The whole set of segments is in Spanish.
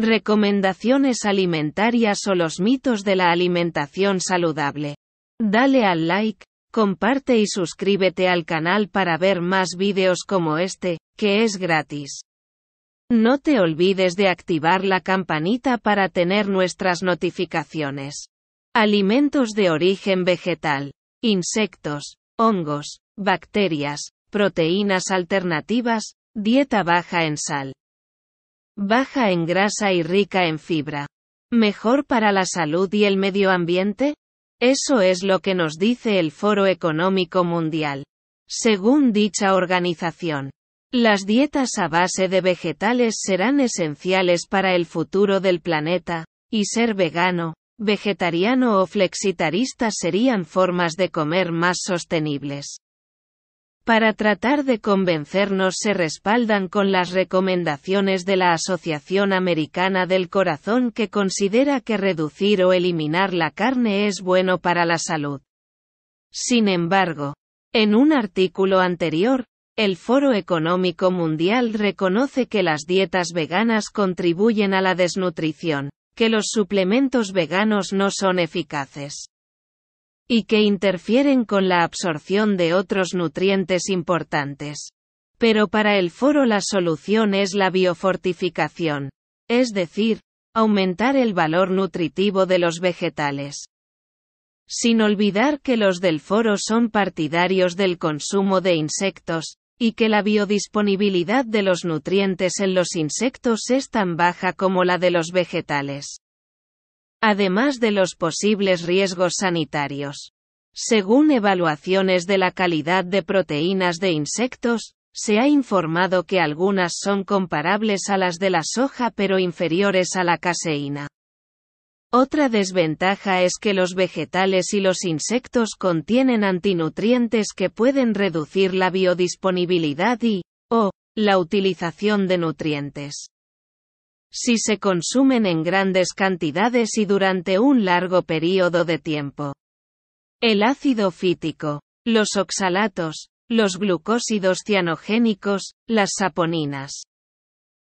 Recomendaciones alimentarias o los mitos de la alimentación saludable. Dale al like, comparte y suscríbete al canal para ver más vídeos como este, que es gratis. No te olvides de activar la campanita para tener nuestras notificaciones. Alimentos de origen vegetal, insectos, hongos, bacterias, proteínas alternativas, dieta baja en sal baja en grasa y rica en fibra. ¿Mejor para la salud y el medio ambiente? Eso es lo que nos dice el Foro Económico Mundial. Según dicha organización, las dietas a base de vegetales serán esenciales para el futuro del planeta, y ser vegano, vegetariano o flexitarista serían formas de comer más sostenibles para tratar de convencernos se respaldan con las recomendaciones de la Asociación Americana del Corazón que considera que reducir o eliminar la carne es bueno para la salud. Sin embargo, en un artículo anterior, el Foro Económico Mundial reconoce que las dietas veganas contribuyen a la desnutrición, que los suplementos veganos no son eficaces y que interfieren con la absorción de otros nutrientes importantes. Pero para el foro la solución es la biofortificación, es decir, aumentar el valor nutritivo de los vegetales. Sin olvidar que los del foro son partidarios del consumo de insectos, y que la biodisponibilidad de los nutrientes en los insectos es tan baja como la de los vegetales además de los posibles riesgos sanitarios. Según evaluaciones de la calidad de proteínas de insectos, se ha informado que algunas son comparables a las de la soja pero inferiores a la caseína. Otra desventaja es que los vegetales y los insectos contienen antinutrientes que pueden reducir la biodisponibilidad y, o, la utilización de nutrientes si se consumen en grandes cantidades y durante un largo periodo de tiempo. El ácido fítico, los oxalatos, los glucósidos cianogénicos, las saponinas.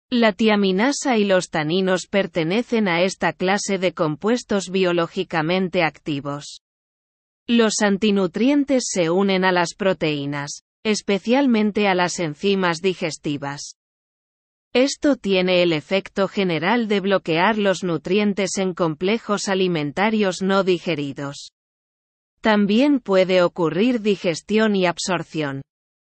La tiaminasa y los taninos pertenecen a esta clase de compuestos biológicamente activos. Los antinutrientes se unen a las proteínas, especialmente a las enzimas digestivas. Esto tiene el efecto general de bloquear los nutrientes en complejos alimentarios no digeridos. También puede ocurrir digestión y absorción.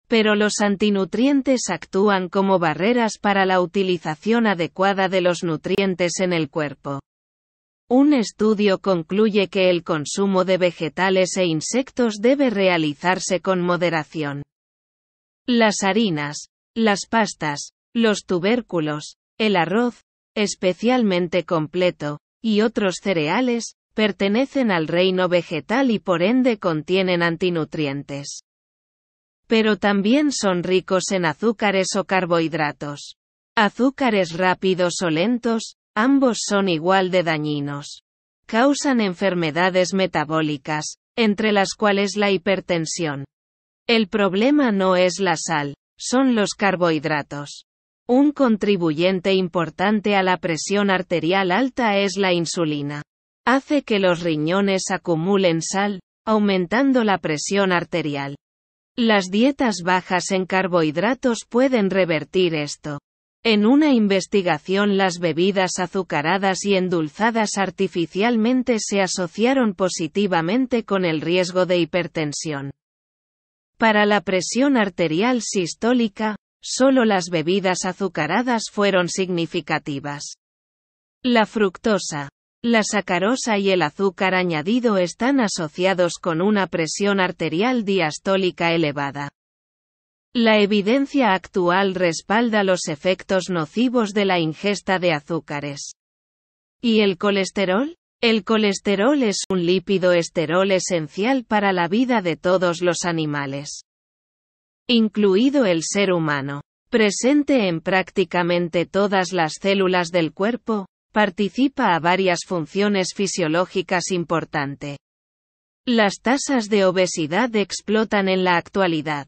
Pero los antinutrientes actúan como barreras para la utilización adecuada de los nutrientes en el cuerpo. Un estudio concluye que el consumo de vegetales e insectos debe realizarse con moderación. Las harinas, las pastas, los tubérculos, el arroz, especialmente completo, y otros cereales, pertenecen al reino vegetal y por ende contienen antinutrientes. Pero también son ricos en azúcares o carbohidratos. Azúcares rápidos o lentos, ambos son igual de dañinos. Causan enfermedades metabólicas, entre las cuales la hipertensión. El problema no es la sal, son los carbohidratos. Un contribuyente importante a la presión arterial alta es la insulina. Hace que los riñones acumulen sal, aumentando la presión arterial. Las dietas bajas en carbohidratos pueden revertir esto. En una investigación las bebidas azucaradas y endulzadas artificialmente se asociaron positivamente con el riesgo de hipertensión. Para la presión arterial sistólica, solo las bebidas azucaradas fueron significativas. La fructosa, la sacarosa y el azúcar añadido están asociados con una presión arterial diastólica elevada. La evidencia actual respalda los efectos nocivos de la ingesta de azúcares. ¿Y el colesterol? El colesterol es un lípido esterol esencial para la vida de todos los animales incluido el ser humano, presente en prácticamente todas las células del cuerpo, participa a varias funciones fisiológicas importantes. Las tasas de obesidad explotan en la actualidad.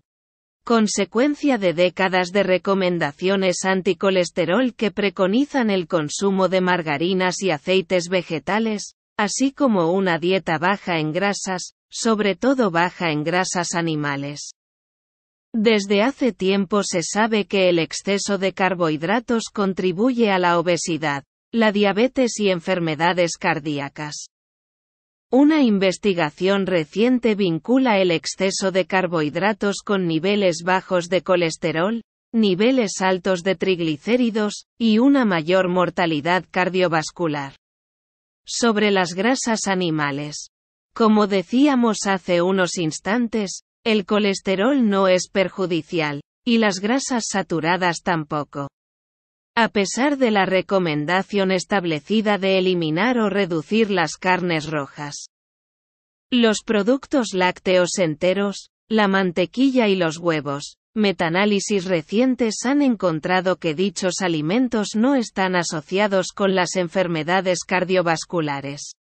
Consecuencia de décadas de recomendaciones anticolesterol que preconizan el consumo de margarinas y aceites vegetales, así como una dieta baja en grasas, sobre todo baja en grasas animales. Desde hace tiempo se sabe que el exceso de carbohidratos contribuye a la obesidad, la diabetes y enfermedades cardíacas. Una investigación reciente vincula el exceso de carbohidratos con niveles bajos de colesterol, niveles altos de triglicéridos, y una mayor mortalidad cardiovascular. Sobre las grasas animales. Como decíamos hace unos instantes, el colesterol no es perjudicial, y las grasas saturadas tampoco. A pesar de la recomendación establecida de eliminar o reducir las carnes rojas, los productos lácteos enteros, la mantequilla y los huevos, metanálisis recientes han encontrado que dichos alimentos no están asociados con las enfermedades cardiovasculares.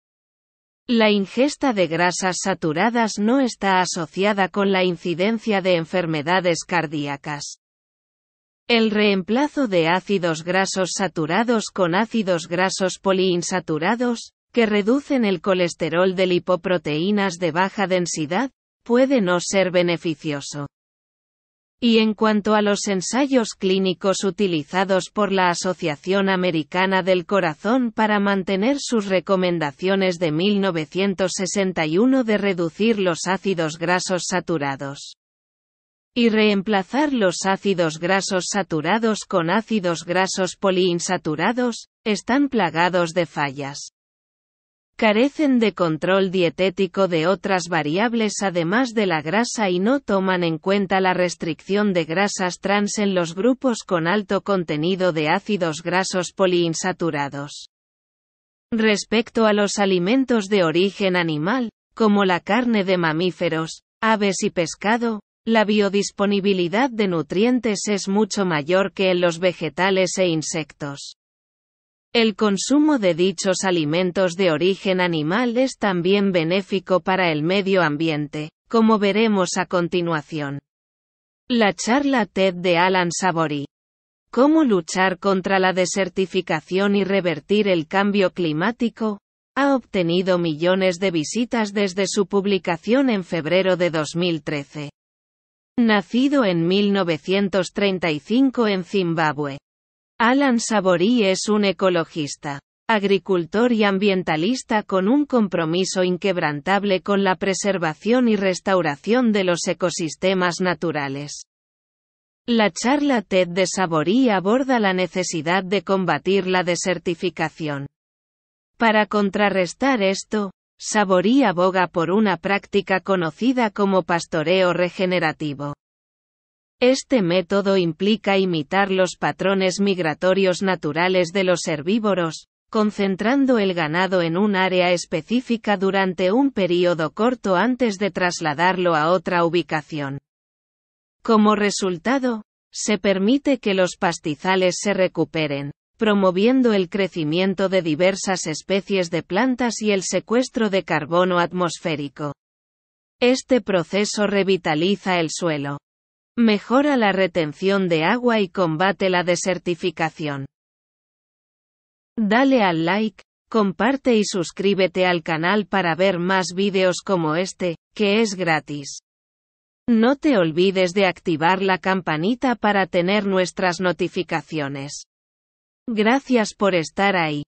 La ingesta de grasas saturadas no está asociada con la incidencia de enfermedades cardíacas. El reemplazo de ácidos grasos saturados con ácidos grasos poliinsaturados, que reducen el colesterol de lipoproteínas de baja densidad, puede no ser beneficioso. Y en cuanto a los ensayos clínicos utilizados por la Asociación Americana del Corazón para mantener sus recomendaciones de 1961 de reducir los ácidos grasos saturados y reemplazar los ácidos grasos saturados con ácidos grasos poliinsaturados, están plagados de fallas. Carecen de control dietético de otras variables además de la grasa y no toman en cuenta la restricción de grasas trans en los grupos con alto contenido de ácidos grasos poliinsaturados. Respecto a los alimentos de origen animal, como la carne de mamíferos, aves y pescado, la biodisponibilidad de nutrientes es mucho mayor que en los vegetales e insectos. El consumo de dichos alimentos de origen animal es también benéfico para el medio ambiente, como veremos a continuación. La charla TED de Alan Savory. ¿Cómo luchar contra la desertificación y revertir el cambio climático? Ha obtenido millones de visitas desde su publicación en febrero de 2013. Nacido en 1935 en Zimbabue, Alan Saborí es un ecologista, agricultor y ambientalista con un compromiso inquebrantable con la preservación y restauración de los ecosistemas naturales. La charla TED de Saborí aborda la necesidad de combatir la desertificación. Para contrarrestar esto, Saborí aboga por una práctica conocida como pastoreo regenerativo. Este método implica imitar los patrones migratorios naturales de los herbívoros, concentrando el ganado en un área específica durante un período corto antes de trasladarlo a otra ubicación. Como resultado, se permite que los pastizales se recuperen, promoviendo el crecimiento de diversas especies de plantas y el secuestro de carbono atmosférico. Este proceso revitaliza el suelo, Mejora la retención de agua y combate la desertificación. Dale al like, comparte y suscríbete al canal para ver más vídeos como este, que es gratis. No te olvides de activar la campanita para tener nuestras notificaciones. Gracias por estar ahí.